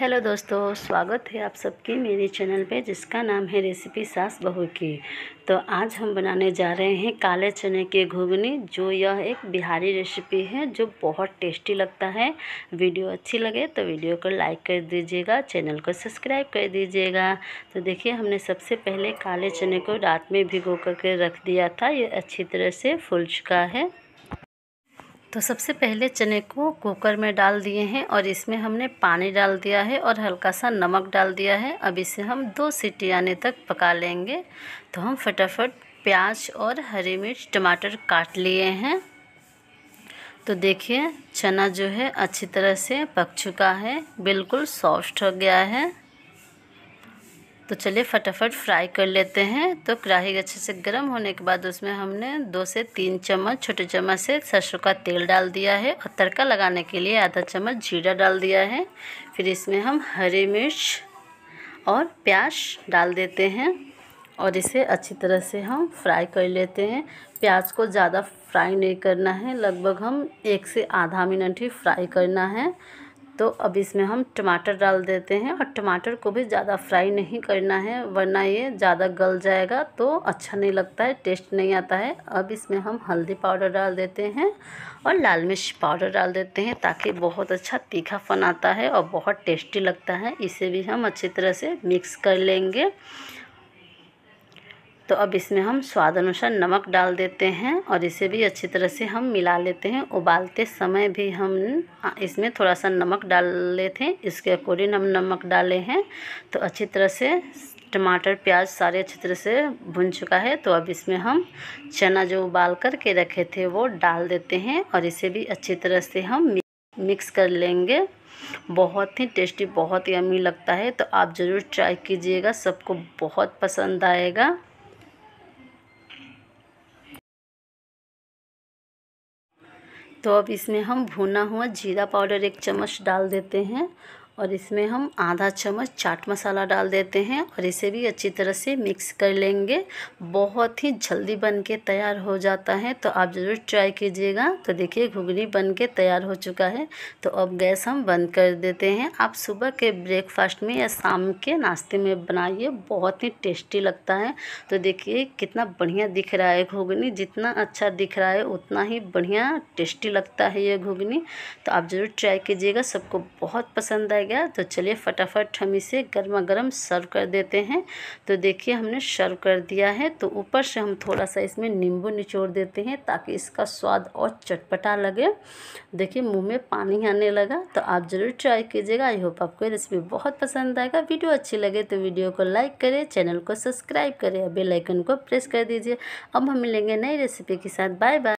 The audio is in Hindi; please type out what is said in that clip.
हेलो दोस्तों स्वागत है आप सबकी मेरे चैनल पे जिसका नाम है रेसिपी सास बहू की तो आज हम बनाने जा रहे हैं काले चने के घुगनी जो यह एक बिहारी रेसिपी है जो बहुत टेस्टी लगता है वीडियो अच्छी लगे तो वीडियो को लाइक कर दीजिएगा चैनल को सब्सक्राइब कर दीजिएगा तो देखिए हमने सबसे पहले काले चने को रात में भिगो करके रख दिया था ये अच्छी तरह से फुल चुका है तो सबसे पहले चने को कुकर में डाल दिए हैं और इसमें हमने पानी डाल दिया है और हल्का सा नमक डाल दिया है अब इसे हम दो सीटी आने तक पका लेंगे तो हम फटाफट प्याज और हरी मिर्च टमाटर काट लिए हैं तो देखिए चना जो है अच्छी तरह से पक चुका है बिल्कुल सॉफ्ट हो गया है तो चलिए फटाफट फ्राई कर लेते हैं तो कढ़ाई अच्छे से गर्म होने के बाद उसमें हमने दो से तीन चम्मच छोटे चम्मच से सरसों का तेल डाल दिया है और तड़का लगाने के लिए आधा चम्मच जीरा डाल दिया है फिर इसमें हम हरी मिर्च और प्याज डाल देते हैं और इसे अच्छी तरह से हम फ्राई कर लेते हैं प्याज को ज़्यादा फ्राई नहीं करना है लगभग हम एक से आधा मिनट ही फ्राई करना है तो अब इसमें हम टमाटर डाल देते हैं और टमाटर को भी ज़्यादा फ्राई नहीं करना है वरना ये ज़्यादा गल जाएगा तो अच्छा नहीं लगता है टेस्ट नहीं आता है अब इसमें हम हल्दी पाउडर डाल देते हैं और लाल मिर्च पाउडर डाल देते हैं ताकि बहुत अच्छा तीखापन आता है और बहुत टेस्टी लगता है इसे भी हम अच्छी तरह से मिक्स कर लेंगे तो अब इसमें हम स्वाद अनुसार नमक डाल देते हैं और इसे भी अच्छी तरह से हम मिला लेते हैं उबालते समय भी हम हाँ, इसमें थोड़ा सा नमक डाले थे इसके अकॉर्डिंग हम नमक डाले हैं तो अच्छी तरह से टमाटर प्याज सारे अच्छी तरह से भुन चुका है तो अब इसमें हम चना जो उबाल करके रखे थे वो डाल देते हैं और इसे भी अच्छी तरह से हम मिक्स कर लेंगे बहुत ही टेस्टी बहुत ही अमीर लगता है तो आप ज़रूर ट्राई कीजिएगा सबको बहुत पसंद आएगा तो अब इसमें हम भुना हुआ जीरा पाउडर एक चम्मच डाल देते हैं और इसमें हम आधा चम्मच चाट मसाला डाल देते हैं और इसे भी अच्छी तरह से मिक्स कर लेंगे बहुत ही जल्दी बन के तैयार हो जाता है तो आप ज़रूर ट्राई कीजिएगा तो देखिए घुघनी बन के तैयार हो चुका है तो अब गैस हम बंद कर देते हैं आप सुबह के ब्रेकफास्ट में या शाम के नाश्ते में बनाइए बहुत ही टेस्टी लगता है तो देखिए कितना बढ़िया दिख रहा है घुघनी जितना अच्छा दिख रहा है उतना ही बढ़िया टेस्टी लगता है ये घुघनी तो आप ज़रूर ट्राई कीजिएगा सबको बहुत पसंद आएगा गया तो चलिए फटाफट हम इसे गर्मा गर्म सर्व कर देते हैं तो देखिए हमने सर्व कर दिया है तो ऊपर से हम थोड़ा सा इसमें नींबू निचोड़ देते हैं ताकि इसका स्वाद और चटपटा लगे देखिए मुँह में पानी आने लगा तो आप ज़रूर ट्राई कीजिएगा आई होप आपको रेसिपी बहुत पसंद आएगा वीडियो अच्छी लगे तो वीडियो को लाइक करें चैनल को सब्सक्राइब करें बेलाइकन को प्रेस कर दीजिए अब हम मिलेंगे नई रेसिपी के साथ बाय बाय